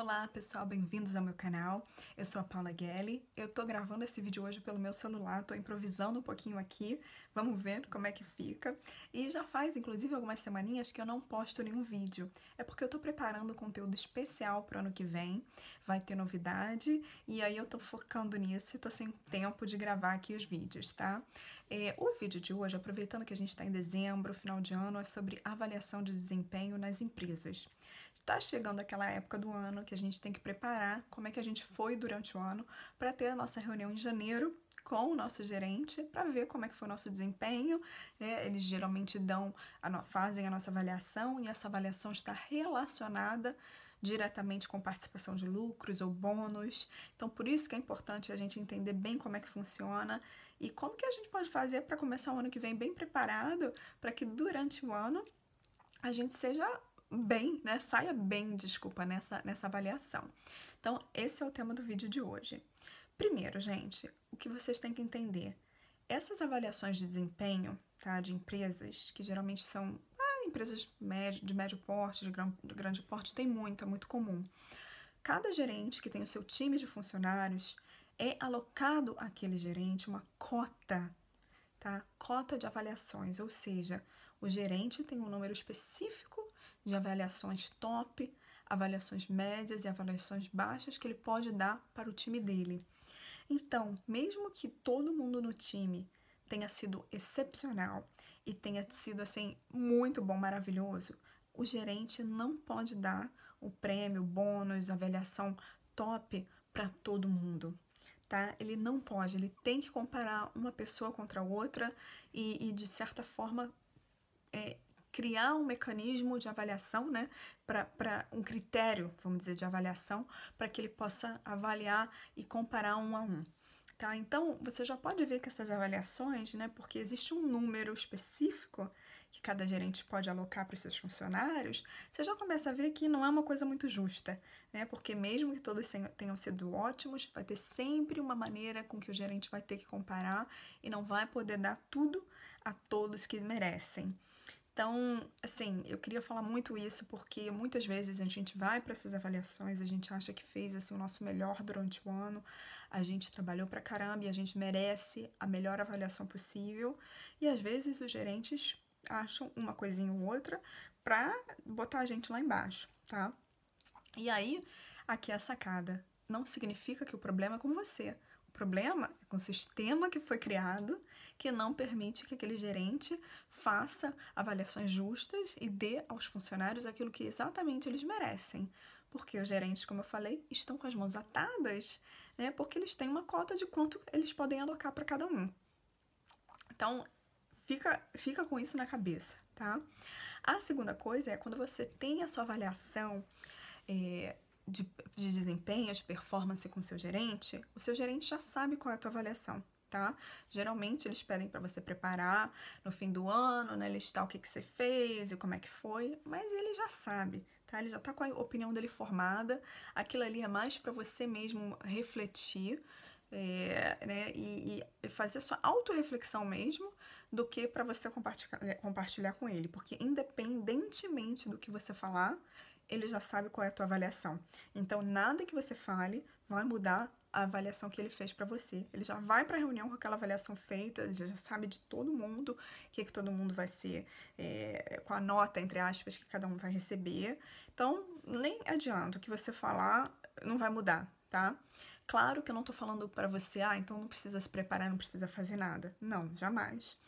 Olá pessoal, bem-vindos ao meu canal. Eu sou a Paula Gelli. Eu tô gravando esse vídeo hoje pelo meu celular, tô improvisando um pouquinho aqui, vamos ver como é que fica. E já faz inclusive algumas semaninhas que eu não posto nenhum vídeo. É porque eu tô preparando conteúdo especial pro ano que vem, vai ter novidade, e aí eu tô focando nisso e tô sem tempo de gravar aqui os vídeos, tá? É, o vídeo de hoje, aproveitando que a gente tá em dezembro, final de ano, é sobre avaliação de desempenho nas empresas. Está chegando aquela época do ano que a gente tem que preparar como é que a gente foi durante o ano para ter a nossa reunião em janeiro com o nosso gerente para ver como é que foi o nosso desempenho. Né? Eles geralmente dão, fazem a nossa avaliação e essa avaliação está relacionada diretamente com participação de lucros ou bônus. Então, por isso que é importante a gente entender bem como é que funciona e como que a gente pode fazer para começar o ano que vem bem preparado, para que durante o ano a gente seja bem, né? Saia bem, desculpa, nessa, nessa avaliação. Então, esse é o tema do vídeo de hoje. Primeiro, gente, o que vocês têm que entender. Essas avaliações de desempenho, tá? De empresas, que geralmente são ah, empresas médio, de médio porte, de, gran, de grande porte, tem muito, é muito comum. Cada gerente que tem o seu time de funcionários é alocado àquele gerente uma cota, tá? Cota de avaliações, ou seja, o gerente tem um número específico de avaliações top, avaliações médias e avaliações baixas que ele pode dar para o time dele. Então, mesmo que todo mundo no time tenha sido excepcional e tenha sido assim muito bom, maravilhoso, o gerente não pode dar o prêmio, o bônus, a avaliação top para todo mundo. Tá? Ele não pode, ele tem que comparar uma pessoa contra a outra e, e de certa forma, é, criar um mecanismo de avaliação, né, para um critério, vamos dizer, de avaliação, para que ele possa avaliar e comparar um a um. Tá? Então, você já pode ver que essas avaliações, né, porque existe um número específico que cada gerente pode alocar para os seus funcionários, você já começa a ver que não é uma coisa muito justa, né? Porque mesmo que todos tenham sido ótimos, vai ter sempre uma maneira com que o gerente vai ter que comparar e não vai poder dar tudo a todos que merecem. Então, assim, eu queria falar muito isso porque muitas vezes a gente vai para essas avaliações, a gente acha que fez assim o nosso melhor durante o ano, a gente trabalhou para caramba e a gente merece a melhor avaliação possível. E às vezes os gerentes acham uma coisinha ou outra para botar a gente lá embaixo, tá? E aí, aqui é a sacada. Não significa que o problema é com você. O problema é com o sistema que foi criado que não permite que aquele gerente faça avaliações justas e dê aos funcionários aquilo que exatamente eles merecem. Porque os gerentes, como eu falei, estão com as mãos atadas, né? Porque eles têm uma cota de quanto eles podem alocar para cada um. Então, fica, fica com isso na cabeça, tá? A segunda coisa é quando você tem a sua avaliação é, de, de desempenho, de performance com o seu gerente, o seu gerente já sabe qual é a tua avaliação. Tá? Geralmente eles pedem para você preparar no fim do ano, né, listar o que, que você fez e como é que foi, mas ele já sabe, tá? Ele já está com a opinião dele formada. Aquilo ali é mais para você mesmo refletir, é, né, e, e, fazer a sua autorreflexão mesmo do que para você compartilhar, compartilhar com ele, porque independentemente do que você falar, ele já sabe qual é a tua avaliação. Então, nada que você fale vai mudar a avaliação que ele fez para você. Ele já vai para a reunião com aquela avaliação feita, ele já sabe de todo mundo, o que, que todo mundo vai ser, é, com a nota, entre aspas, que cada um vai receber. Então, nem adianta, o que você falar não vai mudar, tá? Claro que eu não estou falando para você, ah, então não precisa se preparar, não precisa fazer nada. Não, jamais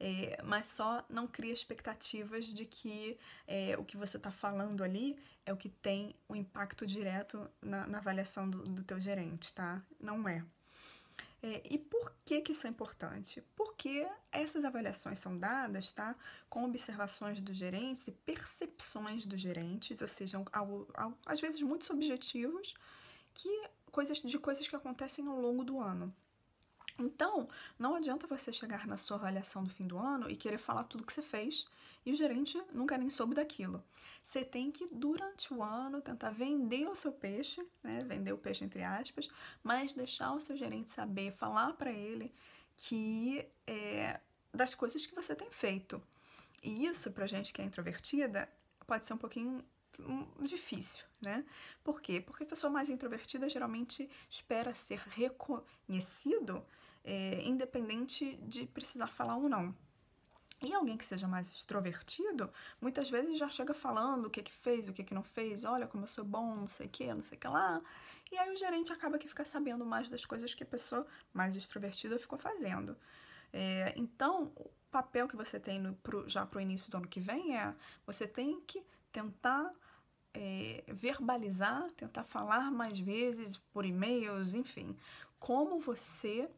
é, mas só não cria expectativas de que é, o que você está falando ali é o que tem o um impacto direto na, na avaliação do, do, teu gerente, tá? Não é. é. E por que, que isso é importante? Porque essas avaliações são dadas, tá? Com observações dos gerentes e percepções dos gerentes, ou seja, às vezes muito subjetivos, que coisas de coisas que acontecem ao longo do ano. Então, não adianta você chegar na sua avaliação do fim do ano e querer falar tudo que você fez e o gerente nunca nem soube daquilo. Você tem que, durante o ano, tentar vender o seu peixe, né? vender o peixe entre aspas, mas deixar o seu gerente saber, falar para ele que é, das coisas que você tem feito. E isso, para gente que é introvertida, pode ser um pouquinho hum, difícil, né? Por quê? Porque a pessoa mais introvertida geralmente espera ser reconhecido é, independente de precisar falar ou não. E alguém que seja mais extrovertido, muitas vezes já chega falando o que que fez, o que que não fez, olha como eu sou bom, não sei o que, não sei o que lá. E aí o gerente acaba que fica sabendo mais das coisas que a pessoa mais extrovertida ficou fazendo. É, então, o papel que você tem no, pro, já para o início do ano que vem é você tem que tentar é, verbalizar, tentar falar mais vezes por e-mails, enfim, como você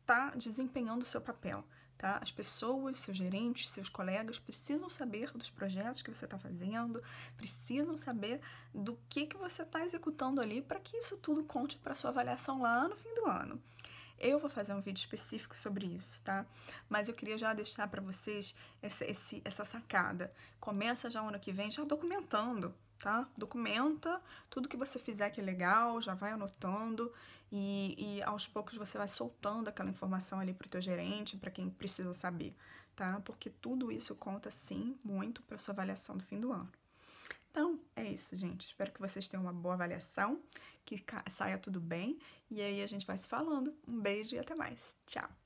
está desempenhando o seu papel. Tá? As pessoas, seus gerentes, seus colegas precisam saber dos projetos que você está fazendo, precisam saber do que, que você está executando ali para que isso tudo conte para sua avaliação lá no fim do ano. Eu vou fazer um vídeo específico sobre isso, tá? Mas eu queria já deixar para vocês essa, essa sacada. Começa já ano que vem já documentando tá? Documenta tudo que você fizer que é legal, já vai anotando e, e aos poucos você vai soltando aquela informação ali para o teu gerente, para quem precisa saber, tá? Porque tudo isso conta sim muito para sua avaliação do fim do ano. Então, é isso, gente. Espero que vocês tenham uma boa avaliação, que saia tudo bem. E aí a gente vai se falando. Um beijo e até mais. Tchau!